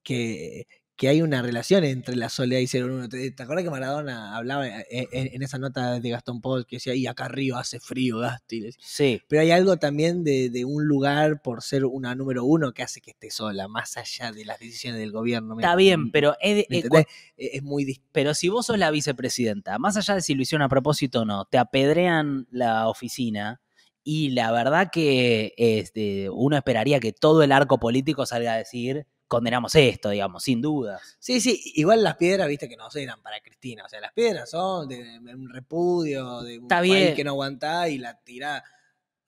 que, que hay una relación entre la soledad y ser uno. ¿Te, acuerdas que Maradona hablaba e, e, e, en, esa nota de Gastón Paul que decía, y acá arriba hace frío, Gasti? Sí. Pero hay algo también de, un lugar por ser una número uno que hace que esté sola, más allá de las decisiones del gobierno. Está bien, pero es, es, muy Pero si vos sos la vicepresidenta, más allá de si lo hicieron a propósito o no, te apedrean la oficina. Y la verdad que este, uno esperaría que todo el arco político salga a decir, condenamos esto, digamos, sin duda. Sí, sí, igual las piedras, viste, que no eran para Cristina, o sea, las piedras son de, un repudio, de un país que no aguanta y la tira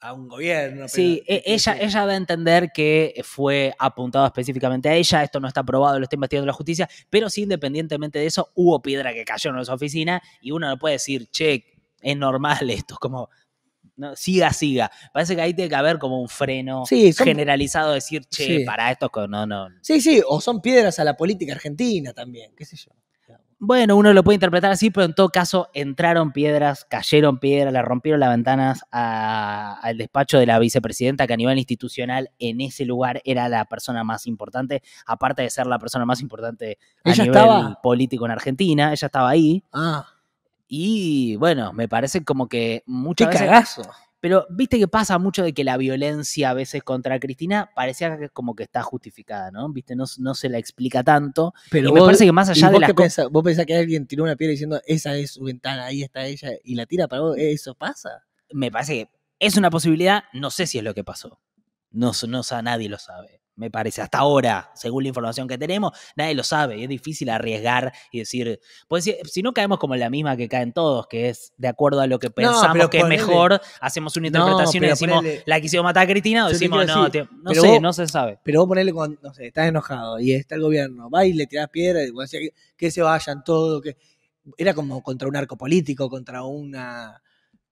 a un gobierno. sí, e-, ella, ella va a entender que fue apuntado específicamente a ella, esto no está probado, lo está investigando la justicia, pero sí, independientemente de eso, hubo piedra que cayó en su oficina y uno no puede decir, che, es normal esto, como siga, siga. Parece que ahí tiene que haber como un freno generalizado, decir, che, para esto, no, no. Sí, sí, o son piedras a la política argentina también, qué sé yo. Bueno, uno lo puede interpretar así, pero en todo caso entraron piedras, cayeron piedras, le rompieron las ventanas al despacho de la vicepresidenta, que a nivel institucional en ese lugar era la persona más importante, aparte de ser la persona más importante a nivel político en Argentina, ella estaba ahí. Ah. Y bueno, me parece como que mucho. Qué Pero viste que pasa mucho de que la violencia a veces contra Cristina parecía como que está justificada, ¿no? Viste, no, se la explica tanto. Pero me parece que más allá de la pensás, ¿Vos pensás que alguien tiró una piedra diciendo esa es su ventana, ahí está ella, y la tira para vos? ¿Eso pasa? Me parece que es una posibilidad, no sé si es lo que pasó. No, no, nadie lo sabe me parece, hasta ahora, según la información que tenemos, nadie lo sabe y es difícil arriesgar y decir, pues si, no caemos como la misma que caen todos, que es de acuerdo a lo que pensamos que es mejor, hacemos una interpretación y decimos, la quisieron matar a Cristina, o decimos, no, no sé, no se sabe. Pero vos ponele cuando, no sé, estás enojado y está el gobierno, va y le tirás piedra, y, que, se vayan todos, que era como contra un arco político, contra una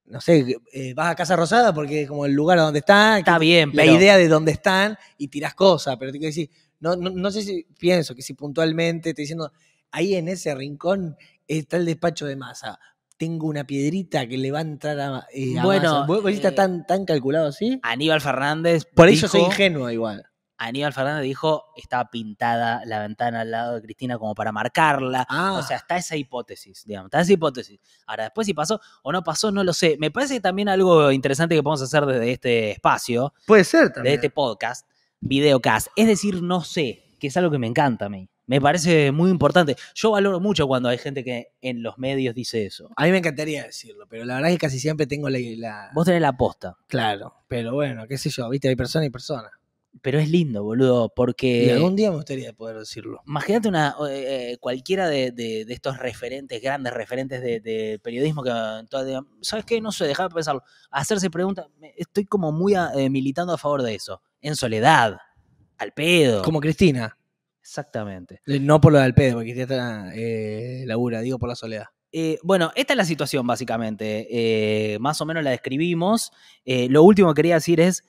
no sé, eh, vas a Casa Rosada porque es como el lugar donde están. Está bien, la idea de dónde están y tiras cosas, pero te quiero decir, no, no, no, sé si pienso que si puntualmente te diciendo, ahí en ese rincón está el despacho de masa. Tengo una piedrita que le va a entrar a. Eh, bueno, masa. Eh, tan, tan calculado así? Aníbal Fernández. Por eso soy ingenuo igual. Aníbal Fernández dijo, estaba pintada la ventana al lado de Cristina como para marcarla. O sea, ah. está esa hipótesis, digamos, está esa hipótesis. Ahora, después si pasó o no pasó, no lo sé. Me parece también algo interesante que podemos hacer desde este espacio. Puede ser este también. De este podcast, videocast. Es decir, no sé, que es algo que me encanta a mí. Me parece muy importante. Yo valoro mucho cuando hay gente que en los medios dice eso. A mí me encantaría decirlo, pero la verdad es que casi siempre tengo la... la... Vos tenés la aposta. Claro, pero bueno, qué sé yo, viste, hay persona y persona pero es lindo, boludo, porque... Y algún día me gustaría poder decirlo. Imagínate una, eh, eh, cualquiera de, estos referentes, grandes referentes de, periodismo que ah, todavía, ¿sabes qué? No sé, dejar de pensarlo. Hacerse preguntas, estoy como muy ah, eh, militando a favor de eso. En soledad, al pedo. Como Cristina. Exactamente. No por lo del pedo, porque Cristina está labura, digo por la soledad. bueno, esta es la situación básicamente. más o menos la describimos. lo último que quería decir es,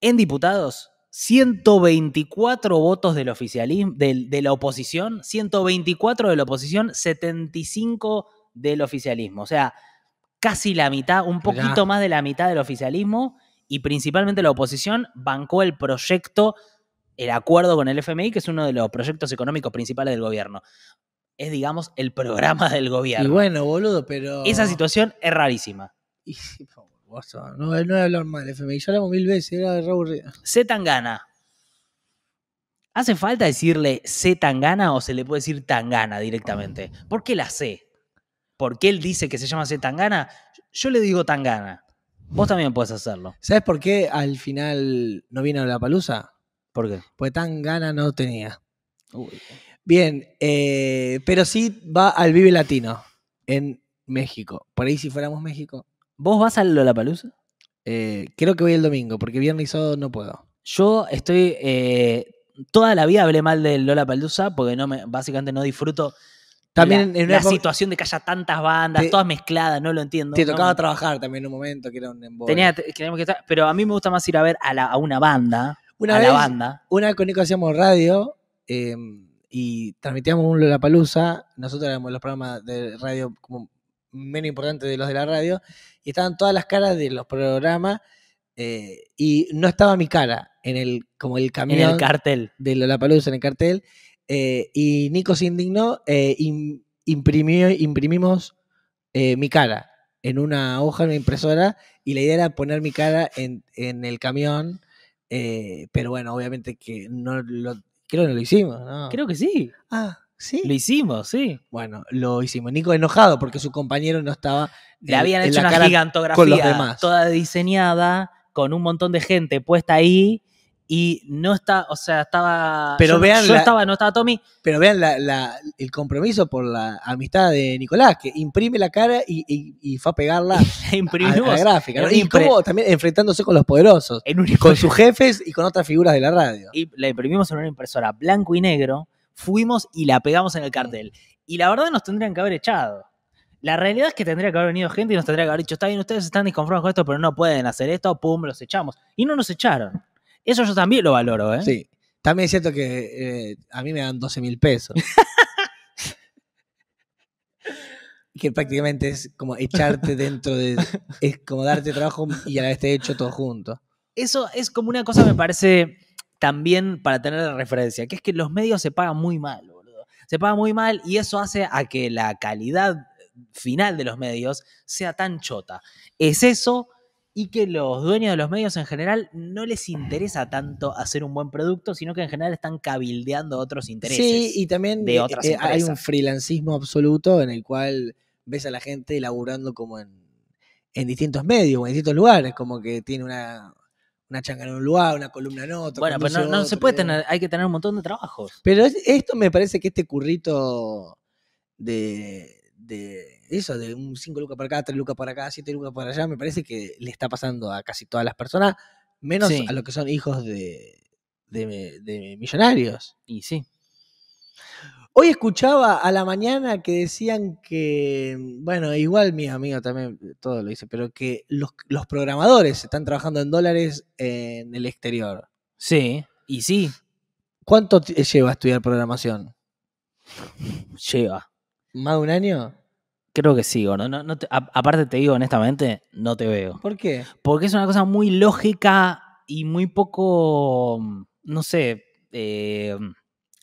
en diputados, 124 votos del oficialismo, de, la oposición, 124 de la oposición, 75 del oficialismo. O sea, casi la mitad, un poquito más de la mitad del oficialismo y principalmente la oposición bancó el proyecto, el acuerdo con el FMI, que es uno de los proyectos económicos principales del gobierno. Es, digamos, el programa del gobierno. Y bueno, boludo, pero. Esa situación es rarísima. <laughs> Y, no, no voy a hablar mal FMI, mil veces, era de aburrido. Tangana. ¿Hace falta decirle C Tangana o se le puede decir Tangana directamente? ¿Por qué la C? ¿Por qué él dice que se llama C Tangana? Yo le digo Tangana. Vos también puedes hacerlo. ¿Sabes por qué al final no vino la palusa? ¿Por qué? Pues Tangana no tenía. Bien, eh, pero sí va al Vive Latino en México. Por ahí si fuéramos México, ¿Vos vas al Lola Palusa? Eh, creo que voy el domingo, porque viernes no puedo. Yo estoy. Eh, toda la vida hablé mal del Palusa, porque no me, básicamente no disfruto. También en una situación de que haya tantas bandas, todas mezcladas, no lo entiendo. Te tocaba trabajar también en un momento, que era un embole. pero a mí me gusta más ir a ver a, una banda. Una banda. Una vez con Nico hacíamos radio eh, y transmitíamos un Palusa. Nosotros éramos los programas de radio como menos importante de los de la radio, y estaban todas las caras de los programas, eh, y no estaba mi cara en el, como el camión. En el cartel. De la Lollapalooza, en el cartel. Eh, y Nico se indignó, eh, imprimió, imprimimos mi cara en una hoja, en una impresora, y la idea era poner mi cara en, en el camión, pero bueno, obviamente que no lo, creo que no lo hicimos, ¿no? Creo que sí. Ah. Sí. Lo hicimos, sí. Bueno, lo hicimos. Nico enojado porque su compañero no estaba. Le habían hecho una gigantografía toda diseñada, con un montón de gente puesta ahí. Y no está, o sea, estaba. Pero yo, vean. estaba, no estaba Tommy. Pero vean el compromiso por la amistad de Nicolás, que imprime la cara y, fue a pegarla <laughs> en a, la gráfica. E y como también enfrentándose con los poderosos, con sus jefes y con otras figuras de la radio. Y la imprimimos en una impresora blanco y negro fuimos y la pegamos en el cartel. Y la verdad nos tendrían que haber echado. La realidad es que tendría que haber venido gente y nos tendría que haber dicho, está bien, ustedes están disconformes con esto, pero no pueden hacer esto, pum, los echamos. Y no nos echaron. Eso yo también lo valoro, ¿eh? Sí. También es cierto que eh, a mí me dan 12 mil pesos. <laughs> que prácticamente es como echarte dentro de... Es como darte trabajo y a la vez te hecho todo junto. Eso es como una cosa, me parece también para tener la referencia, que es que los medios se pagan muy mal, boludo. Se pagan muy mal y eso hace a que la calidad final de los medios sea tan chota. Es eso y que los dueños de los medios en general no les interesa tanto hacer un buen producto, sino que en general están cabildeando otros intereses. Sí, y también eh, eh, hay un freelancismo absoluto en el cual ves a la gente laburando como en, en distintos medios en distintos lugares, como que tiene una una changa en un lugar, una columna en otro. Bueno, pero no, se puede tener, hay que tener un montón de trabajos. Pero esto me parece que este currito de, eso, de un 5 lucas para acá, 3 lucas para acá, 7 lucas para allá, me parece que le está pasando a casi todas las personas, menos a los que son hijos de, de millonarios. Y sí. Hoy escuchaba a la mañana que decían que, bueno, igual mis amigos también, eh, todo lo dice, pero que los, programadores están trabajando en dólares en el exterior. Sí, y sí. ¿Cuánto lleva a estudiar programación? Lleva. ¿Más de un año? Creo que sí, ¿no? no, no aparte te digo honestamente, no te veo. ¿Por qué? Porque es una cosa muy lógica y muy poco, no sé, eh,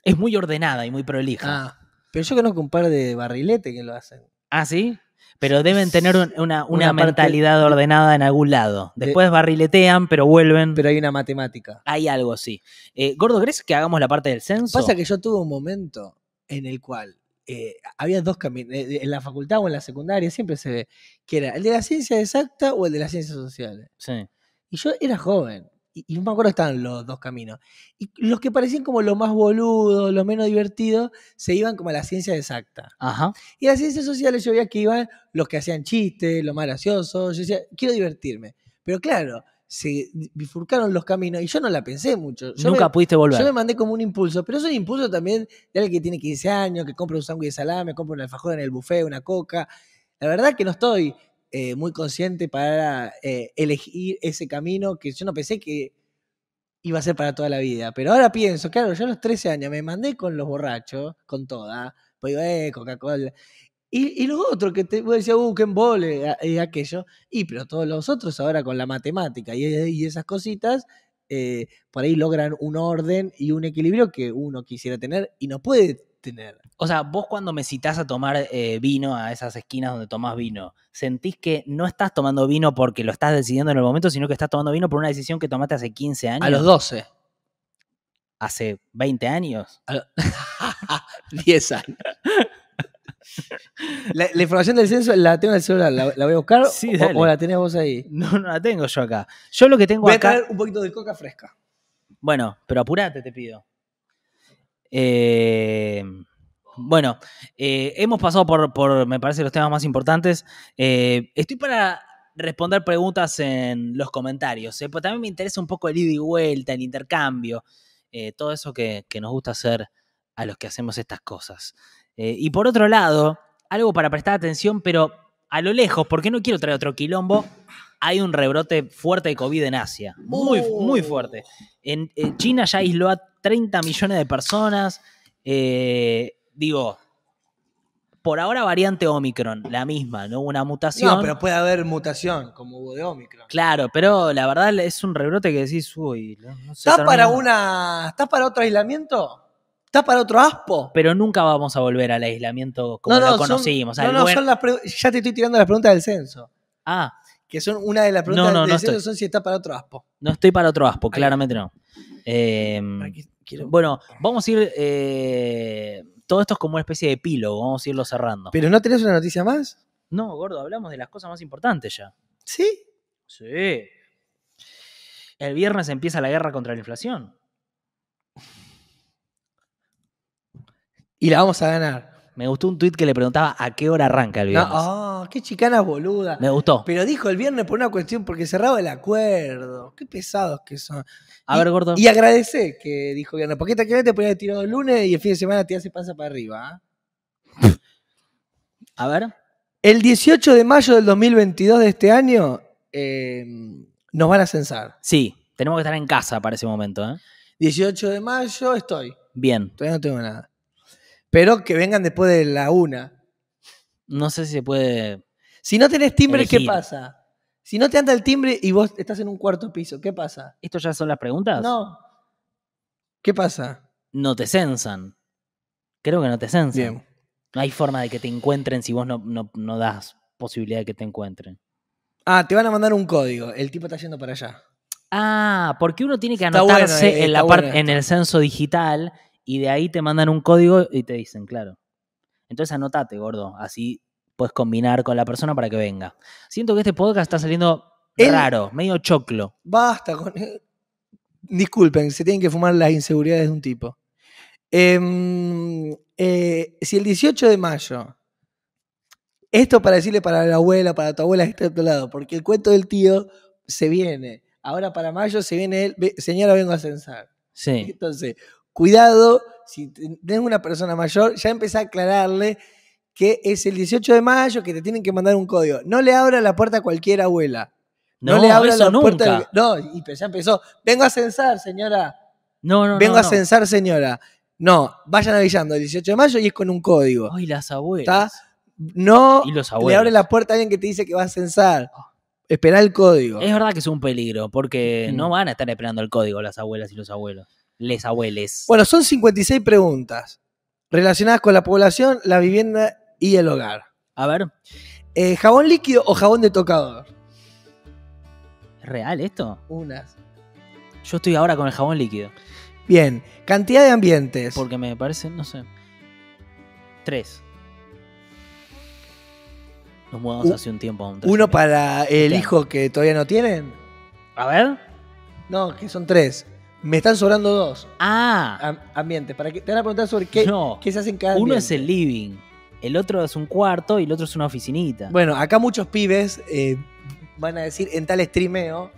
es muy ordenada y muy prolija. Ah, pero yo conozco un par de barrilete que lo hacen. ¿Ah, sí? Pero deben tener una, mentalidad ordenada en algún lado. Después barriletean, pero vuelven. Pero hay una matemática. Hay algo, sí. Eh, Gordo, ¿crees que hagamos la parte del censo? Pasa que yo tuve un momento en el cual eh, había dos caminos, eh, en la facultad o en la secundaria siempre se ve, que era el de la ciencia exacta o el de las ciencias sociales. Sí. Y yo era joven, y, y, me acuerdo que estaban los dos caminos. Y los que parecían como los más boludos, los menos divertidos, se iban como a la ciencia exacta. Ajá. Y a las ciencias sociales yo veía que iban los que hacían chistes, los más graciosos. Yo decía, quiero divertirme. Pero claro, se bifurcaron los caminos y yo no la pensé mucho. Yo Nunca pudiste volver. Yo me mandé como un impulso, pero es un impulso también de alguien que tiene 15 años, que compra un sándwich de salame, compra un alfajor en el buffet, una coca. La verdad que no estoy eh, muy consciente para eh, elegir ese camino que yo no pensé que iba a ser para toda la vida. Pero ahora pienso, claro, yo a los 13 años me mandé con los borrachos, con toda, pues eh, Coca-Cola. Y, y, los otros que te uh, a decir, uh, que embole, y aquello. Y pero todos los otros ahora con la matemática y, eh, y esas cositas, por ahí logran un orden y un equilibrio que uno quisiera tener y no puede o sea, vos cuando me citás a tomar eh, vino a esas esquinas donde tomás vino, ¿sentís que no estás tomando vino porque lo estás decidiendo en el momento, sino que estás tomando vino por una decisión que tomaste hace 15 años? A los 12. ¿Hace 20 años? 10 años. La, información del censo la tengo en el celular, la, voy a buscar o, la tenés vos ahí. No, no la tengo yo acá. Yo lo que tengo acá. Voy a traer un poquito de coca fresca. Bueno, pero apúrate, te pido. Eh, bueno, eh, hemos pasado por, me parece, los temas más importantes. Eh, estoy para responder preguntas en los comentarios, también me interesa un poco el ida y vuelta, el intercambio, todo eso que, nos gusta hacer a los que hacemos estas cosas. y por otro lado, algo para prestar atención, pero a lo lejos, porque no quiero traer otro quilombo, hay un rebrote fuerte de COVID en Asia, muy, muy fuerte. Uh. En, China ya aisló a 30 millones de personas. Eh, digo, por ahora variante Omicron, la misma, no una mutación. No, pero puede haber mutación, como hubo de Omicron. Claro, pero la verdad es un rebrote que decís, uy, no, ¿Estás para una. ¿Estás para otro aislamiento? ¿Estás para otro aspo? Pero nunca vamos a volver al aislamiento como lo conocimos. no, no, ya te estoy tirando las preguntas del censo. Ah. Que son una de las preguntas del censo estoy. son si está para otro aspo. No estoy para otro aspo, claramente no. Eh, bueno, vamos a ir. Eh, todo esto es como una especie de epílogo, vamos a irlo cerrando. ¿Pero no tenés una noticia más? No, gordo, hablamos de las cosas más importantes ya. ¿Sí? Sí. El viernes empieza la guerra contra la inflación. Y la vamos a ganar. Me gustó un tuit que le preguntaba a qué hora arranca el viernes. No, oh, qué chicanas boluda. Me gustó. Pero dijo el viernes por una cuestión porque cerraba el acuerdo. Qué pesados que son. A ver, gordo. Y agradecé que dijo viernes. Porque esta que te ponía tirado el lunes y el fin de semana te hace pasa para arriba. ¿ah? <laughs> a ver. El 18 de mayo del 2022 de este año em, nos van a censar. Sí, tenemos que estar en casa para ese momento. 18 ¿eh? de mayo estoy. Bien. Todavía no tengo nada. Pero que vengan después de la una. No sé si se puede. Si no tenés timbre, ¿qué pasa? Si no te anda el timbre y vos estás en un cuarto piso, ¿qué pasa? ¿Esto ya son las preguntas? No. ¿Qué pasa? No te censan. Creo que no te censan. Bien. No hay forma de que te encuentren si vos no, no, das posibilidad de que te encuentren. Ah, te van a mandar un código. El tipo está yendo para allá. Ah, porque uno tiene que anotarse eh, en, en el censo digital y de ahí te mandan un código y te dicen, claro. Entonces anótate gordo, así puedes combinar con la persona para que venga. Siento que este podcast está saliendo raro, medio choclo. Basta con... Disculpen, se tienen que fumar las inseguridades de un tipo. Em, eh, si el 18 de mayo, esto para decirle para la abuela, para tu abuela que está de otro lado, porque el cuento del tío se viene. Ahora para mayo se viene el, señora vengo a censar. Sí. Entonces, cuidado, si tenés una persona mayor, ya empecé a aclararle que es el 18 de mayo que te tienen que mandar un código. No le abra la puerta a cualquier abuela. No, le abra la nunca. puerta. No, y ya empezó. Vengo a censar, señora. No, no, Vengo a censar, señora. No, vayan avisando el 18 de mayo y es con un código. Ay, las abuelas. No ¿Y le abre la puerta a alguien que te dice que va a censar. espera el código. Es verdad que es un peligro, porque mm. no van a estar esperando el código las abuelas y los abuelos les abueles. Bueno, son 56 preguntas relacionadas con la población, la vivienda y el hogar. A ver. Eh, ¿Jabón líquido o jabón de tocador? real esto? Unas. Yo estoy ahora con el jabón líquido. Bien. ¿Cantidad de ambientes? Porque me parece, no sé. Tres. Nos mudamos hace un tiempo ¿Uno para el hijo que todavía no tienen? A ver. No, que son tres. Me están sobrando dos. Ah. ambiente. Para que, te van a preguntar sobre qué, se hacen cada Uno es el living, el otro es un cuarto y el otro es una oficinita. Bueno, acá muchos pibes eh, van a decir en tal streameo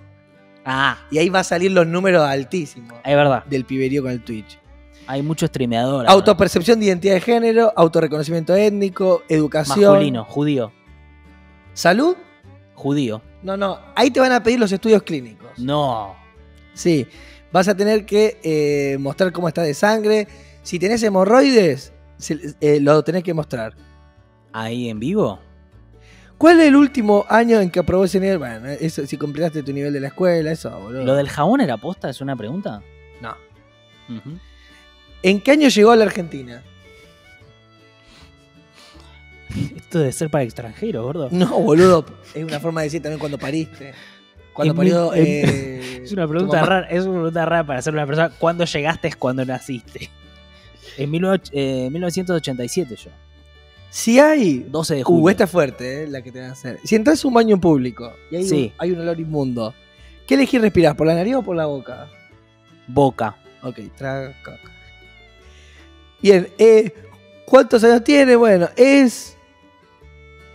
Ah, y ahí va a salir los números altísimos es verdad. del piberío con el Twitch. Hay muchos streameadores. Autopercepción de identidad de género, autorreconocimiento étnico, educación. Masculino, judío. ¿Salud? Judío. No, no. Ahí te van a pedir los estudios clínicos. No. Sí. Vas a tener que eh, mostrar cómo está de sangre. Si tenés hemorroides, eh, lo tenés que mostrar. ¿Ahí en vivo? ¿Cuál es el último año en que aprobó ese nivel? Bueno, eso, si completaste tu nivel de la escuela, eso, boludo. ¿Lo del jabón era posta? ¿Es una pregunta? No. ¿En qué año llegó a la Argentina? <laughs> Esto debe ser para extranjeros, gordo. No, boludo. es una forma de decir también cuando pariste. Cuando eh, <laughs> es una pregunta rara, es una pregunta para hacer una persona. ¿Cuándo llegaste es cuando naciste? En 1987 eh, yo. Si hay. 12 de uh, julio. esta es fuerte, eh, la que te van a hacer. Si entras a un baño en público y hay, un, hay un olor inmundo, ¿qué elegís respirar? ¿Por la nariz o por la boca? Boca. Ok, traga Bien, ¿cuántos años tiene? Bueno, es.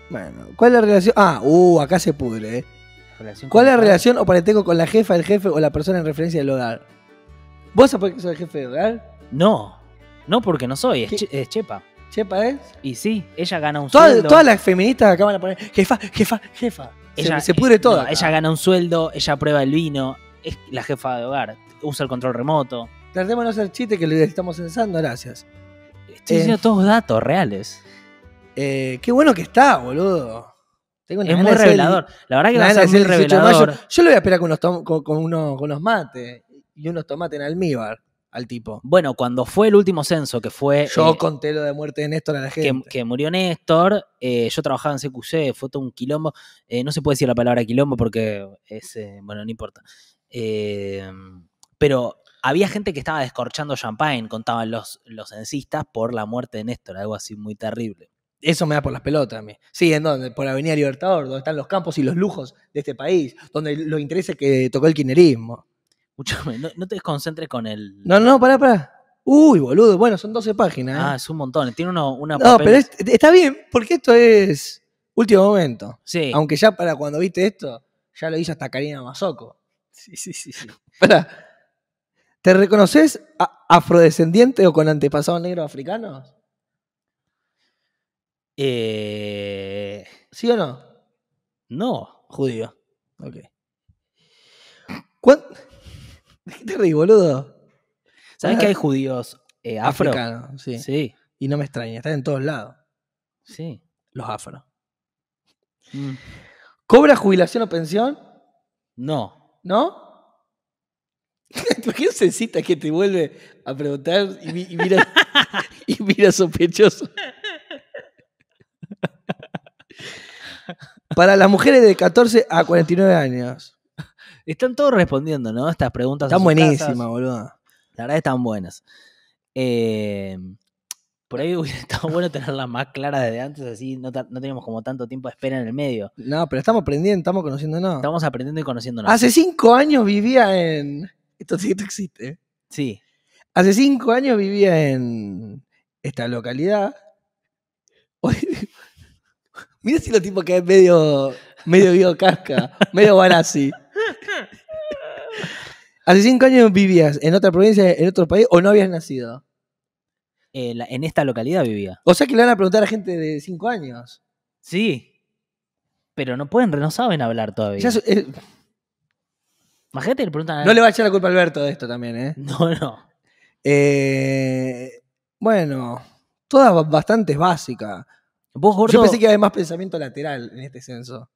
Bueno, ¿cuál es la relación? Ah, uh, acá se pudre, ¿eh? ¿Cuál es la relación o parentesco con la jefa, el jefe o la persona en referencia del hogar? ¿Vos sabés que sos el jefe del hogar? No, no porque no soy, es, Chepa. ¿Chepa es? Y sí, ella gana un sueldo. todas las feministas acaban de poner jefa, jefa, jefa. Se- se, pudre todo. ella gana un sueldo, ella prueba el vino, es la jefa de hogar, usa el control remoto. Tardemos en no hacer chiste que le estamos censando, gracias. Estoy diciendo eh. todos datos reales. Eh, qué bueno que está, boludo es muy revelador. la verdad que va a ser muy revelador. yo lo voy a esperar con unos, con, mates y unos tomates en almíbar al tipo. Bueno, cuando fue el último censo, que fue. Yo eh, conté lo de muerte de Néstor a la gente. Que, murió Néstor, eh, yo trabajaba en CQC, fue todo un quilombo. Eh, no se puede decir la palabra quilombo porque es. bueno, no importa. pero había gente que estaba descorchando champagne, contaban los, los censistas, por la muerte de Néstor, algo así muy terrible. Eso me da por las pelotas a mí. Sí, ¿en dónde? Por la Avenida Libertador, donde están los campos y los lujos de este país, donde los intereses que tocó el kinerismo. Escúchame, no, te desconcentres con el. No, no, pará, pará. Uy, boludo, bueno, son 12 páginas. ¿eh? Ah, es un montón. Tiene uno, una. No, pero este, está bien, porque esto es último momento. Sí. Aunque ya para cuando viste esto, ya lo hizo hasta Karina Mazoco. Sí, sí, sí. sí. Pará. ¿Te reconoces afrodescendiente o con antepasados negros africanos? Eh... ¿Sí o no? No. Judío. Ok. <laughs> ¿De qué te reí, boludo? ¿Sabes ah, que hay judíos eh, afro? Africanos, sí. Y no me extraña, están en todos lados. Sí. Los afro. Mm. ¿Cobra jubilación o pensión? No. ¿No? <laughs> ¿Qué cita que te vuelve a preguntar y, mira, <laughs> y mira sospechoso? Para las mujeres de 14 a 49 años. Están todos respondiendo, ¿no? Estas preguntas. Están buenísimas, boludo. La verdad están buenas. Eh, por ahí <laughs> hubiera estado bueno tenerlas más claras desde antes, así no, no, teníamos como tanto tiempo de espera en el medio. No, pero estamos aprendiendo, estamos conociendo, conociéndonos. Estamos aprendiendo y conociéndonos. Hace cinco años vivía en. Esto, sí existe. Sí. Hace cinco años vivía en esta localidad Mira si los tipos que es medio, medio bio Casca, medio Banassi. ¿Hace cinco años vivías en otra provincia, en otro país o no habías nacido? Eh, en esta localidad vivía. O sea que le van a preguntar a gente de cinco años. Sí. Pero no pueden, no saben hablar todavía. Eh, no le va a echar la culpa a Alberto de esto también, ¿eh? <laughs> No, no. Eh, bueno, todas bastante básica. Yo pensé que había más pensamiento lateral en este censo.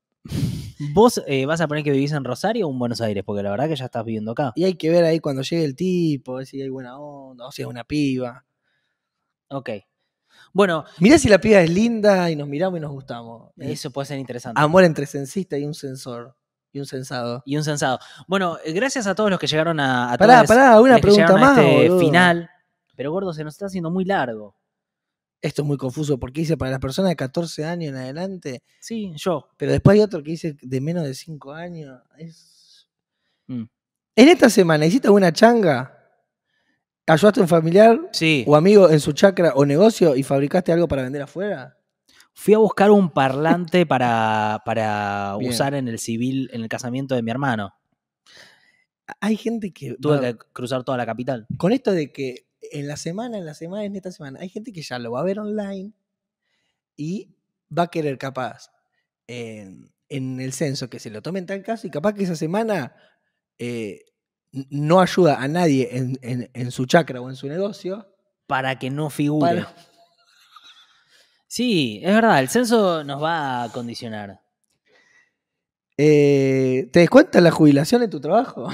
¿Vos eh, vas a poner que vivís en Rosario o en Buenos Aires? Porque la verdad que ya estás viviendo acá. Y hay que ver ahí cuando llegue el tipo, si hay buena onda, o si es una piba. Ok. Bueno. Mirá si la piba es linda y nos miramos y nos gustamos. Eso puede ser interesante. Amor entre censista y un sensor Y un sensado Y un sensado Bueno, eh, gracias a todos los que llegaron a. a pará, una pregunta más. Este final. Pero gordo, se nos está haciendo muy largo esto es muy confuso porque dice para las personas de 14 años en adelante. Sí, yo. Pero después hay otro que dice de menos de 5 años. Es... Mm. En esta semana, ¿hiciste alguna changa? ¿Ayudaste a un familiar o amigo en su chacra o negocio y fabricaste algo para vender afuera? Fui a buscar un parlante <laughs> para, para usar en el civil, en el casamiento de mi hermano. Hay gente que. Tuve que cruzar toda la capital. Con esto de que en la semana, en la semana, en esta semana, hay gente que ya lo va a ver online y va a querer capaz en, el censo que se lo tomen tal caso y capaz que esa semana eh, no ayuda a nadie en, su chakra o en su negocio. Para que no figure. <laughs> Sí, es verdad, el censo nos va a condicionar. Eh, ¿Te ¿Te cuenta la jubilación en tu trabajo?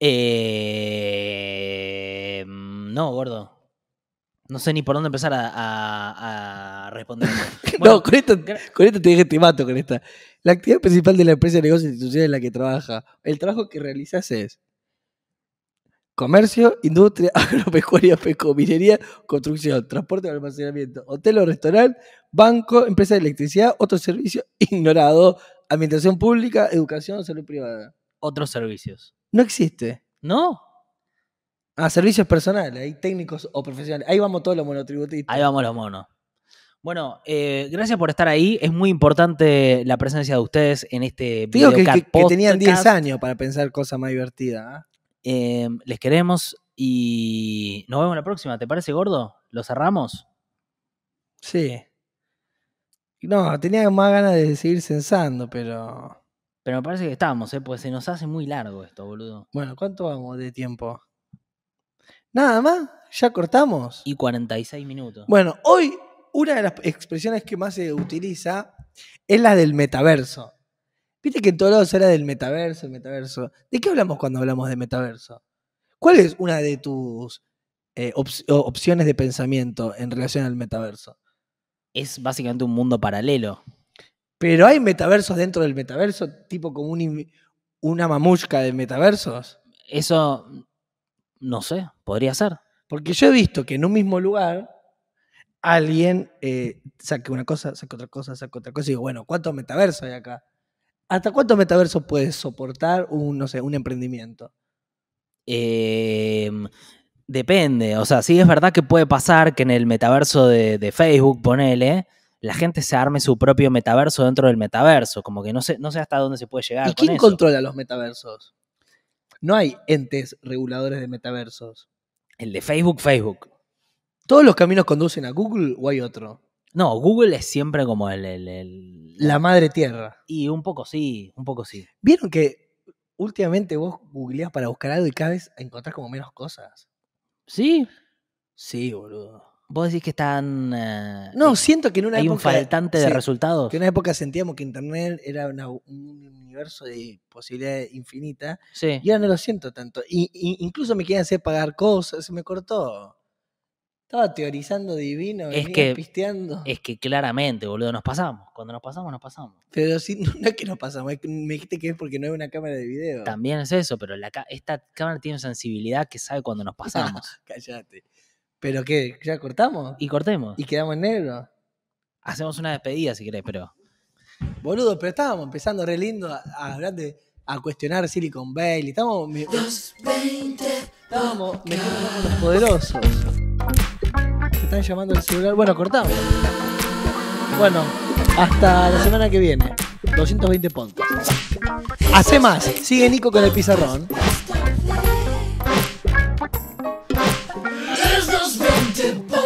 Eh, mm, no, gordo. No sé ni por dónde empezar a, responder. <laughs> no, con esto, te dije te mato con esta. La actividad principal de la empresa de negocios e institucional en la que trabaja, el trabajo que realizas es comercio, industria, <laughs> agropecuaria, minería, construcción, transporte, almacenamiento, hotel o restaurante, banco, empresa de electricidad, Otro servicio, <laughs> ignorado, Administración pública, educación, salud privada. Otros servicios. No existe. ¿No? Ah, servicios personales, hay técnicos o profesionales. Ahí vamos todos los monotributistas. Ahí vamos los monos. Bueno, eh, gracias por estar ahí. Es muy importante la presencia de ustedes en este video. Que, tenían 10 años para pensar cosas más divertidas. ¿ah? Em, les queremos y nos vemos la próxima. ¿Te parece, gordo? ¿Lo cerramos? Sí. No, tenía más ganas de seguir censando, pero. Pero me parece que estamos, ¿eh? Pues se nos hace muy largo esto, boludo. Bueno, ¿cuánto vamos de tiempo? Nada más, ya cortamos. Y 46 minutos. Bueno, hoy una de las expresiones que más se utiliza es la del metaverso. Viste que en todos lados era del metaverso, el metaverso. ¿De qué hablamos cuando hablamos de metaverso? ¿Cuál es una de tus eh, opciones de pensamiento en relación al metaverso? Es básicamente un mundo paralelo. Pero hay metaversos dentro del metaverso, tipo como una mamushka de metaversos. Eso, no sé, podría ser. Porque yo he visto que en un mismo lugar alguien eh, saque una cosa, saque otra cosa, saque otra cosa y digo, bueno, ¿cuántos metaversos hay acá? ¿Hasta cuántos metaversos puede soportar un, no sé, un emprendimiento? Em, depende, o sea, sí es verdad que puede pasar que en el metaverso de, de Facebook, ponele, la gente se arme su propio metaverso dentro del metaverso. Como que no sé, no sé hasta dónde se puede llegar. ¿Y quién controla los metaversos? No hay entes reguladores de metaversos. El de Facebook, Facebook. ¿Todos los caminos conducen a Google o hay otro? No, Google es siempre como el, La madre tierra. Y un poco sí, un poco sí. ¿Vieron que últimamente vos googleás para buscar algo y cada vez encontrás como menos cosas? ¿Sí? Sí, boludo. Vos decís que están. Eh, no, siento que en una hay un faltante de resultados. Que en una época sentíamos que Internet era un universo de posibilidades infinitas. Sí. Y ahora no lo siento tanto. Y, incluso me quieren hacer pagar cosas, se me cortó. Estaba teorizando divino, Es que- pisteando. Es que claramente, boludo, nos pasamos. Cuando nos pasamos, nos pasamos. Pero sí, <laughs> no es que nos pasamos, me dijiste que es porque no hay una cámara de video. También es eso, pero la esta cámara tiene sensibilidad que sabe cuando nos <laughs> pasamos. Cállate. ¿Pero qué? ¿Ya cortamos? Y cortemos. ¿Y quedamos en negro? Hacemos una despedida si querés, pero. Boludo, pero estábamos empezando re lindo a, hablar a cuestionar Silicon Valley. Estamos. Me... Estábamos poderosos. están llamando el celular. Bueno, cortamos. Bueno, hasta la semana que viene. 220 puntos. Hace más. Sigue Nico con el pizarrón. to